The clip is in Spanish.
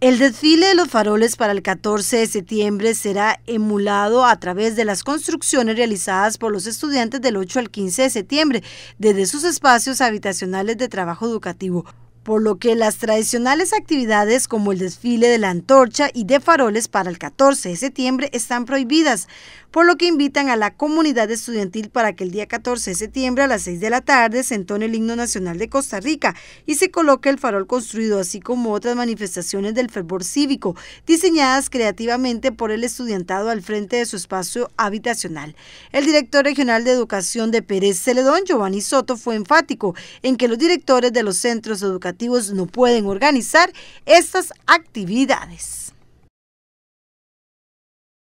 El desfile de los faroles para el 14 de septiembre será emulado a través de las construcciones realizadas por los estudiantes del 8 al 15 de septiembre desde sus espacios habitacionales de trabajo educativo por lo que las tradicionales actividades como el desfile de la antorcha y de faroles para el 14 de septiembre están prohibidas, por lo que invitan a la comunidad estudiantil para que el día 14 de septiembre a las 6 de la tarde se entone el himno nacional de Costa Rica y se coloque el farol construido, así como otras manifestaciones del fervor cívico, diseñadas creativamente por el estudiantado al frente de su espacio habitacional. El director regional de educación de Pérez Celedón, Giovanni Soto, fue enfático en que los directores de los centros educativos no pueden organizar estas actividades.